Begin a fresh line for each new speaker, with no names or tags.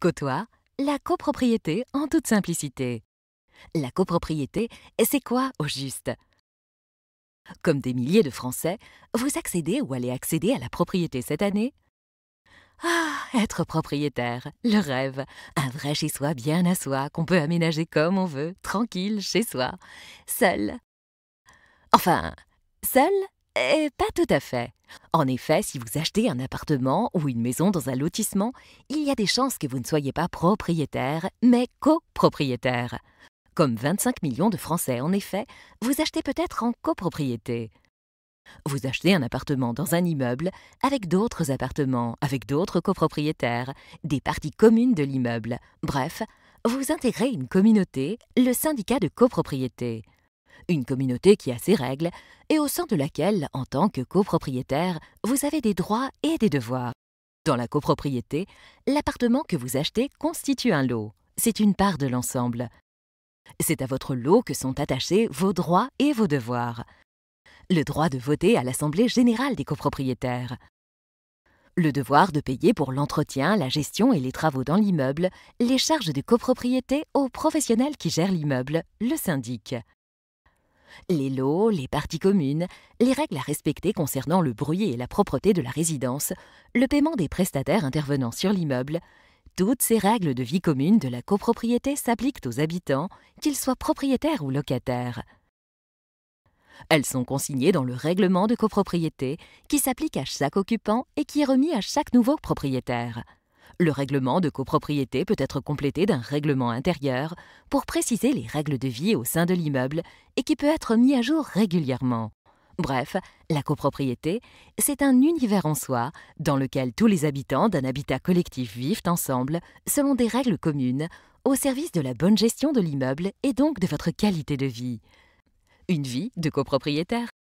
Côtoie, la copropriété en toute simplicité. La copropriété, c'est quoi au juste Comme des milliers de Français, vous accédez ou allez accéder à la propriété cette année Ah, être propriétaire, le rêve, un vrai chez soi bien à soi qu'on peut aménager comme on veut, tranquille, chez soi, seul. Enfin, seul eh, pas tout à fait. En effet, si vous achetez un appartement ou une maison dans un lotissement, il y a des chances que vous ne soyez pas propriétaire, mais copropriétaire. Comme 25 millions de Français, en effet, vous achetez peut-être en copropriété. Vous achetez un appartement dans un immeuble avec d'autres appartements, avec d'autres copropriétaires, des parties communes de l'immeuble. Bref, vous intégrez une communauté, le syndicat de copropriété une communauté qui a ses règles et au sein de laquelle, en tant que copropriétaire, vous avez des droits et des devoirs. Dans la copropriété, l'appartement que vous achetez constitue un lot. C'est une part de l'ensemble. C'est à votre lot que sont attachés vos droits et vos devoirs. Le droit de voter à l'Assemblée générale des copropriétaires. Le devoir de payer pour l'entretien, la gestion et les travaux dans l'immeuble, les charges de copropriété aux professionnels qui gèrent l'immeuble, le syndic les lots, les parties communes, les règles à respecter concernant le bruit et la propreté de la résidence, le paiement des prestataires intervenant sur l'immeuble. Toutes ces règles de vie commune de la copropriété s'appliquent aux habitants, qu'ils soient propriétaires ou locataires. Elles sont consignées dans le règlement de copropriété qui s'applique à chaque occupant et qui est remis à chaque nouveau propriétaire le règlement de copropriété peut être complété d'un règlement intérieur pour préciser les règles de vie au sein de l'immeuble et qui peut être mis à jour régulièrement. Bref, la copropriété, c'est un univers en soi dans lequel tous les habitants d'un habitat collectif vivent ensemble selon des règles communes au service de la bonne gestion de l'immeuble et donc de votre qualité de vie. Une vie de copropriétaire,